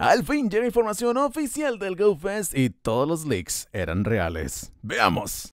Al fin llega información oficial del GoFest y todos los leaks eran reales. ¡Veamos!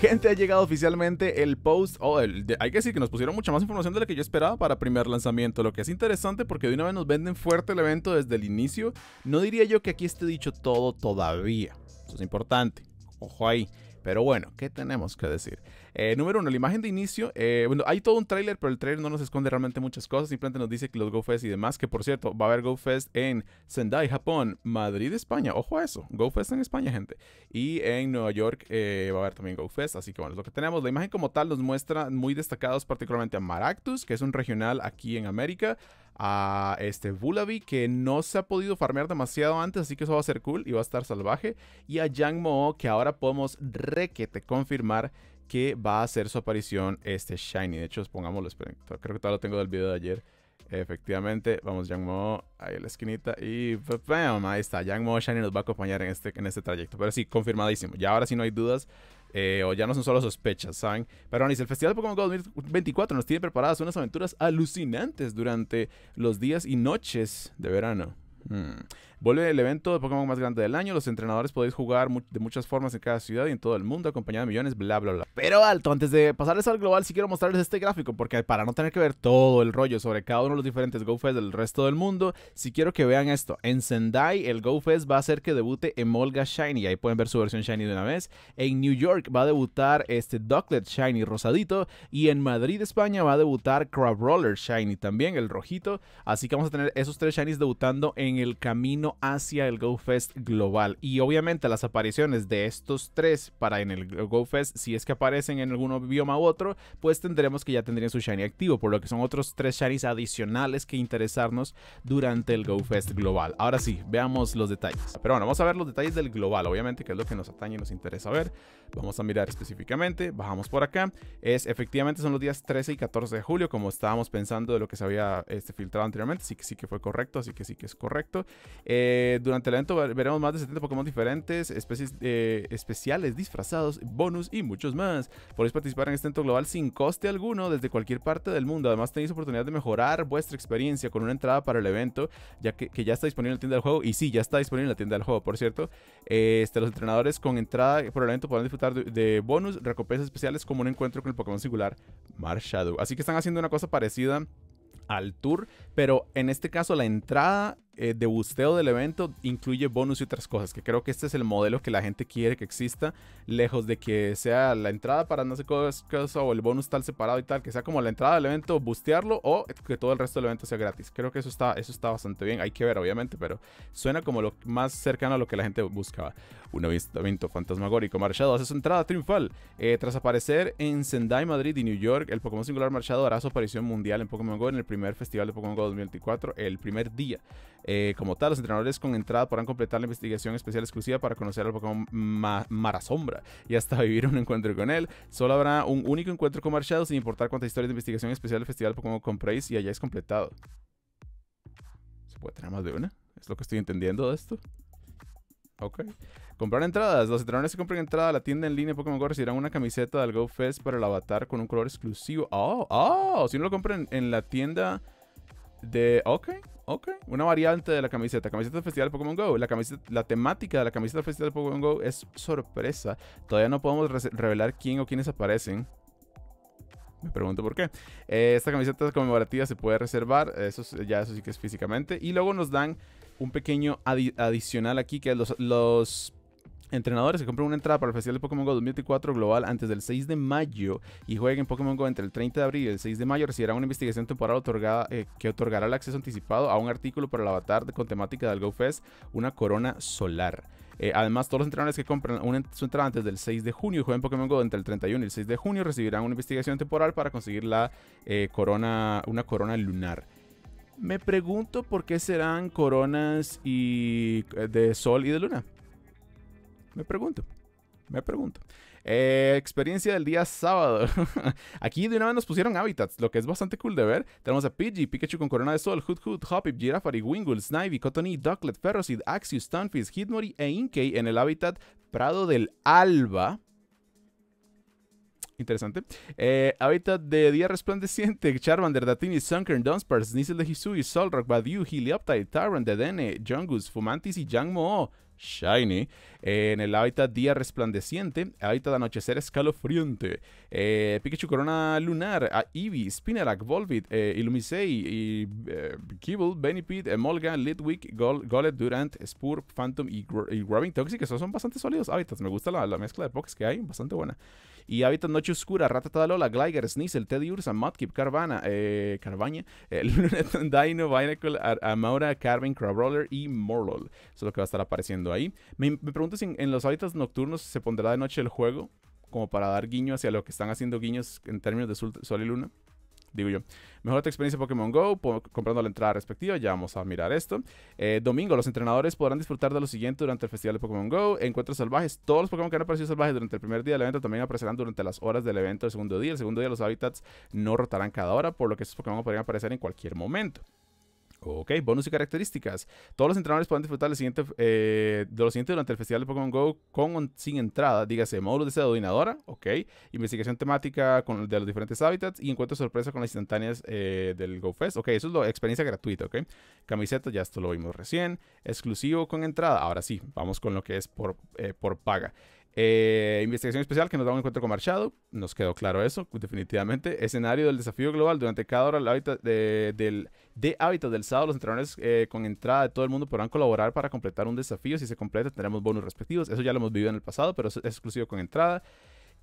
Gente, ha llegado oficialmente el post, o el, hay que decir que nos pusieron mucha más información de la que yo esperaba para primer lanzamiento, lo que es interesante porque de una vez nos venden fuerte el evento desde el inicio. No diría yo que aquí esté dicho todo todavía, eso es importante, ojo ahí. Pero bueno, ¿qué tenemos que decir? Eh, número uno, la imagen de inicio. Eh, bueno, hay todo un tráiler, pero el trailer no nos esconde realmente muchas cosas. Simplemente nos dice que los GoFest y demás, que por cierto, va a haber GoFest en Sendai, Japón, Madrid, España. Ojo a eso, GoFest en España, gente. Y en Nueva York eh, va a haber también GoFest. Así que bueno, es lo que tenemos. La imagen como tal nos muestra muy destacados particularmente a Maractus, que es un regional aquí en América a este Bulabi que no se ha podido farmear demasiado antes, así que eso va a ser cool y va a estar salvaje. Y a Yang Mo, que ahora podemos requete confirmar que va a hacer su aparición este Shiny. De hecho, pongámoslo, esperen, creo que todavía lo tengo del video de ayer. Efectivamente, vamos Yangmo ahí en la esquinita y ¡pam! ahí está, Yangmo Shiny nos va a acompañar en este, en este trayecto. Pero sí, confirmadísimo. Ya ahora sí no hay dudas. Eh, o ya no son solo sospechas, ¿saben? Pero dice, el Festival Pokémon Go 2024 nos tiene preparadas unas aventuras alucinantes durante los días y noches de verano. Hmm. Vuelve el evento de Pokémon más grande del año. Los entrenadores podéis jugar de muchas formas en cada ciudad y en todo el mundo, acompañado de millones, bla, bla, bla. Pero alto, antes de pasarles al global, sí quiero mostrarles este gráfico, porque para no tener que ver todo el rollo sobre cada uno de los diferentes GoFest del resto del mundo, sí quiero que vean esto. En Sendai, el GoFest va a hacer que debute Emolga Shiny. Ahí pueden ver su versión Shiny de una vez. En New York va a debutar este Ducklet Shiny rosadito. Y en Madrid, España, va a debutar Crab Roller Shiny también, el rojito. Así que vamos a tener esos tres Shinies debutando en el camino hacia el GoFest global. Y obviamente las apariciones de estos tres para en el GoFest, si es que aparecen en algún bioma u otro, pues tendremos que ya tendrían su Shiny activo, por lo que son otros tres Shinies adicionales que interesarnos durante el GoFest global. Ahora sí, veamos los detalles. Pero bueno, vamos a ver los detalles del global, obviamente, que es lo que nos atañe y nos interesa ver. Vamos a mirar específicamente, bajamos por acá. Es efectivamente son los días 13 y 14 de julio, como estábamos pensando de lo que se había este, filtrado anteriormente, sí que sí que fue correcto, así que sí que es correcto. Eh, eh, durante el evento veremos más de 70 Pokémon diferentes, especies eh, especiales, disfrazados, bonus y muchos más. Podéis participar en este evento global sin coste alguno desde cualquier parte del mundo. Además tenéis oportunidad de mejorar vuestra experiencia con una entrada para el evento, ya que, ya está disponible en la tienda del juego. Y sí, ya está disponible en la tienda del juego, por cierto. Este, los entrenadores con entrada por el evento podrán disfrutar de, de, bonus, recompensas especiales como un encuentro con el Pokémon singular Marshadow. Así que están haciendo una cosa parecida al tour, pero en este caso la entrada eh, de busteo del evento incluye bonus y otras cosas, que creo que este es el modelo que la gente quiere que exista, lejos de que sea la entrada para no sé cosa o el bonus tal separado y tal, que sea como la entrada del evento, bustearlo o que todo el resto del evento sea gratis. Creo que eso está, eso está bastante bien, hay que ver obviamente, pero suena como lo más cercano a lo que la gente buscaba. Un avistamiento fantasmagórico. Marchado hace su entrada triunfal. Eh, tras aparecer en Sendai, Madrid y New York, el Pokémon Singular Marchado hará su aparición mundial en Pokémon Go en el primer festival de Pokémon Go 2024, el primer día. Eh, como tal, los entrenadores con entrada podrán completar la investigación especial exclusiva para conocer al Pokémon Marasombra y hasta vivir un encuentro con él. Solo habrá un único encuentro con Marshall sin importar cuántas historias de investigación especial del Festival Pokémon compréis y allá es completado. ¿Se puede tener más de una? ¿Es lo que estoy entendiendo de esto? Ok. Comprar entradas. Los entrenadores que compren entrada a la tienda en línea Pokémon Go recibirán una camiseta del Go Fest para el avatar con un color exclusivo. Oh, oh. Si no lo compran en la tienda de. Ok, ok. Una variante de la camiseta. Camiseta especial Festival Pokémon Go. La, camiseta, la temática de la camiseta Festival Pokémon Go es sorpresa. Todavía no podemos revelar quién o quiénes aparecen. Me pregunto por qué. Eh, esta camiseta conmemorativa se puede reservar. Eso ya eso sí que es físicamente. Y luego nos dan un pequeño adicional aquí que los, los Entrenadores que compren una entrada para el Festival de Pokémon Go 2024 global antes del 6 de mayo y jueguen Pokémon Go entre el 30 de abril y el 6 de mayo recibirán una investigación temporal otorgada, eh, que otorgará el acceso anticipado a un artículo para el avatar con temática del GoFest, una corona solar. Eh, además, todos los entrenadores que compren una, su entrada antes del 6 de junio y jueguen Pokémon Go entre el 31 y el 6 de junio recibirán una investigación temporal para conseguir la eh, corona, una corona lunar. Me pregunto por qué serán coronas y, de sol y de luna. Me pregunto. Me pregunto. Eh, experiencia del día sábado. Aquí de una vez nos pusieron hábitats, lo que es bastante cool de ver. Tenemos a Pidgey, Pikachu con Corona de Sol, Hoot Hood, Hoppip, Girafari, Wingull, Snivy, cottony Ducklet, Ferrocid, Axius, Stunfish, Hitmori e Inkey en el hábitat Prado del Alba. Interesante. Eh, hábitat de Día Resplandeciente, Charmander, Datini, Sunkern, Dunsparce, Sneasel de Hisui, Solrock, Badiou, Helioptile, Tyrant, Dedenne, Jungus, Fumantis y jangmo Shiny. Eh, en el hábitat Día Resplandeciente, hábitat de Anochecer Escalofriante, eh, Pikachu Corona Lunar, Eevee, Spinarak, Volvid, eh, Illumisei, y, Kibble, Benipede, Emolga Litwick, Gol Durant, Spur, Phantom y, Grubbing Toxic. Esos son bastante sólidos hábitats. Me gusta la, la mezcla de Pox que hay, bastante buena y Hábitat Noche Oscura, Rata Lola, Gligar, Sneasel, Teddy Ursa, Mudkip, Carvana, eh, Carvaña, eh, Dino, Amaura, Carvin, crabroller y Morlol. Eso es lo que va a estar apareciendo ahí. Me, pregunto si en, los hábitats nocturnos se pondrá de noche el juego, como para dar guiño hacia lo que están haciendo guiños en términos de sol y luna digo yo. mejor tu experiencia Pokémon Go comprando la entrada respectiva. Ya vamos a mirar esto. Eh, domingo, los entrenadores podrán disfrutar de lo siguiente durante el Festival de Pokémon Go. Encuentros salvajes. Todos los Pokémon que han aparecido salvajes durante el primer día del evento también aparecerán durante las horas del evento del segundo día. El segundo día los hábitats no rotarán cada hora, por lo que estos Pokémon podrían aparecer en cualquier momento. Ok, bonus y características. Todos los entrenadores Pueden disfrutar siguiente, eh, de lo siguiente durante el Festival de Pokémon GO con sin entrada. Dígase, Módulo de seda ok. Investigación temática de los diferentes hábitats y encuentros sorpresa con las instantáneas eh, del Go Fest. Ok, eso es la experiencia gratuita, ok. Camiseta, ya esto lo vimos recién. Exclusivo con entrada. Ahora sí, vamos con lo que es por, eh, por paga. Eh, investigación especial que nos da un encuentro con Marchado. Nos quedó claro eso, definitivamente. Escenario del desafío global. Durante cada hora hábitat de, del, hábitat del sábado, los entrenadores eh, con entrada de todo el mundo podrán colaborar para completar un desafío. Si se completa, tendremos bonos respectivos. Eso ya lo hemos vivido en el pasado, pero es, exclusivo con entrada.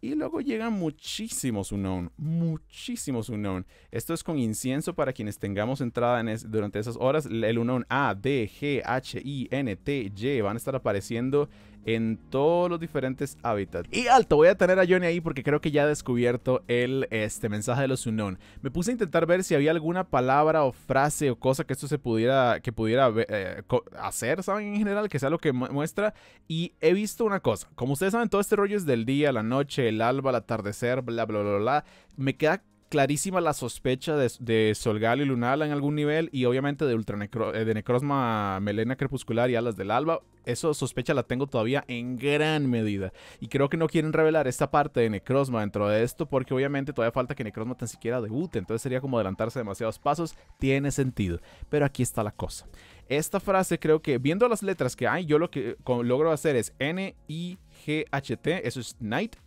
Y luego llegan muchísimos unknown, muchísimos unknown. Esto es con incienso para quienes tengamos entrada durante esas horas. El unknown A, D, G, H, I, N, T, Y van a estar apareciendo en todos los diferentes hábitats. Y alto, voy a tener a Johnny ahí porque creo que ya ha descubierto el este, mensaje de los unón. Me puse a intentar ver si había alguna palabra o frase o cosa que esto se pudiera, que pudiera eh, hacer, ¿saben? En general, que sea lo que muestra. Y he visto una cosa. Como ustedes saben, todo este rollo es del día, la noche, el alba, el atardecer, bla, bla, bla, bla. Me queda clarísima la sospecha de, Solgal y Lunala en algún nivel y obviamente de, eh, de Necrosma Melena Crepuscular y Alas del Alba. Eso sospecha la tengo todavía en gran medida. Y creo que no quieren revelar esta parte de Necrosma dentro de esto porque obviamente todavía falta que Necrosma tan siquiera debute. Entonces sería como adelantarse demasiados pasos. Tiene sentido. Pero aquí está la cosa. Esta frase creo que viendo las letras que hay, yo lo que logro hacer es N-I-G-H-T. Eso es night,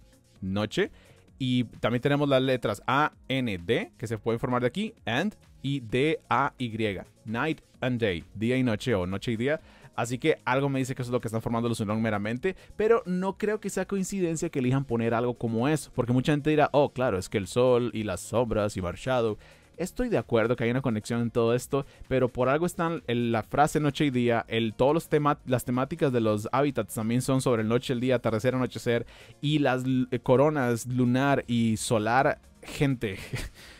noche. Y también tenemos las letras A, N, D, que se pueden formar de aquí, and, y D, A, Y, night and day, día y noche o noche y día. Así que algo me dice que eso es lo que están formando los Unlong meramente, pero no creo que sea coincidencia que elijan poner algo como eso, porque mucha gente dirá, oh, claro, es que el sol y las sombras y marchado... Estoy de acuerdo que hay una conexión en todo esto, pero por algo están la frase noche y día, el, todos los temas, las temáticas de los hábitats también son sobre el noche, el día, atardecer, anochecer y las eh, coronas lunar y solar. Gente,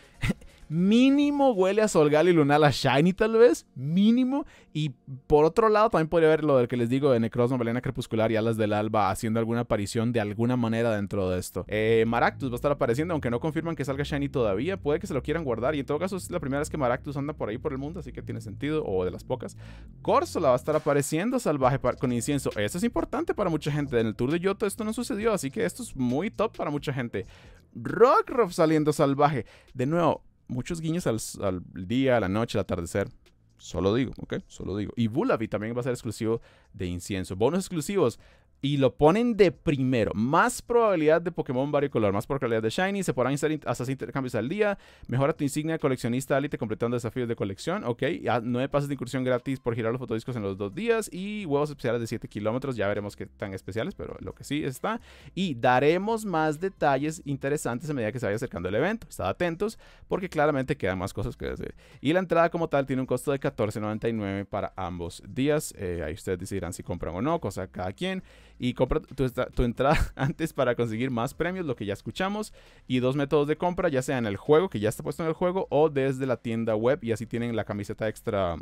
Mínimo huele a Solgal y A Shiny, tal vez. Mínimo. Y por otro lado, también podría haber lo del que les digo de Necrozma, Balena Crepuscular y Alas del Alba haciendo alguna aparición de alguna manera dentro de esto. Eh, Maractus va a estar apareciendo, aunque no confirman que salga Shiny todavía. Puede que se lo quieran guardar. Y en todo caso, es la primera vez que Maractus anda por ahí por el mundo, así que tiene sentido. O de las pocas. Corsola va a estar apareciendo, salvaje con incienso. Eso es importante para mucha gente. En el Tour de Yoto esto no sucedió, así que esto es muy top para mucha gente. Rockruff saliendo salvaje. De nuevo, muchos guiños al, día, a la noche, al atardecer. Solo digo, ¿ok? Solo digo. Y Bulavi también va a ser exclusivo de incienso. Bonos exclusivos y lo ponen de primero. Más probabilidad de Pokémon varicolor, más probabilidad de Shiny. Se podrán instalar hasta intercambios al día. Mejora tu insignia coleccionista Elite completando desafíos de colección. Ok, 9 pases de incursión gratis por girar los fotodiscos en los dos días. Y huevos especiales de 7 kilómetros. Ya veremos qué tan especiales, pero lo que sí está. Y daremos más detalles interesantes a medida que se vaya acercando el evento. Estad atentos porque claramente quedan más cosas que decir. Y la entrada como tal tiene un costo de $14.99 para ambos días. Eh, ahí ustedes decidirán si compran o no, cosa cada quien y compra tu, entrada antes para conseguir más premios, lo que ya escuchamos, y dos métodos de compra, ya sea en el juego, que ya está puesto en el juego, o desde la tienda web, y así tienen la camiseta extra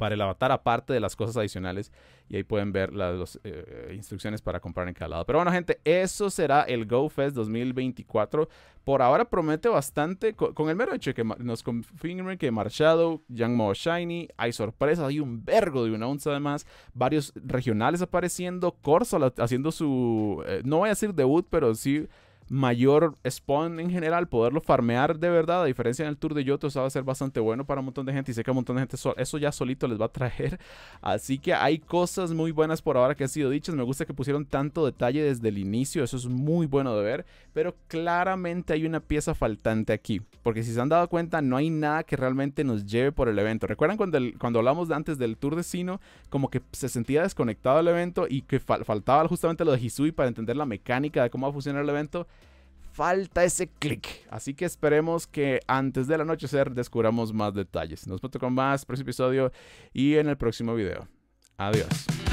para el avatar aparte de las cosas adicionales. Y ahí pueden ver las eh, eh, instrucciones para comprar en cada lado. Pero bueno, gente, eso será el GoFest 2024. Por ahora promete bastante. Con, el mero hecho de que nos confirmen que Marshado, Young Mo Shiny, hay sorpresas, hay un vergo de una onza además. Varios regionales apareciendo. Corso haciendo su. Eh, no voy a decir debut, pero sí mayor spawn en general, poderlo farmear de verdad, a diferencia del Tour de Yoto, eso va a ser bastante bueno para un montón de gente y sé que un montón de gente eso ya solito les va a traer. Así que hay cosas muy buenas por ahora que han sido dichas, me gusta que pusieron tanto detalle desde el inicio, eso es muy bueno de ver, pero claramente hay una pieza faltante aquí, porque si se han dado cuenta no hay nada que realmente nos lleve por el evento. ¿Recuerdan cuando, cuando hablamos de antes del Tour de Sino, como que se sentía desconectado el evento y que faltaba justamente lo de Hisui para entender la mecánica de cómo va a funcionar el evento? falta ese clic. Así que esperemos que antes del anochecer descubramos más detalles. Nos vemos con más próximo episodio y en el próximo video. Adiós.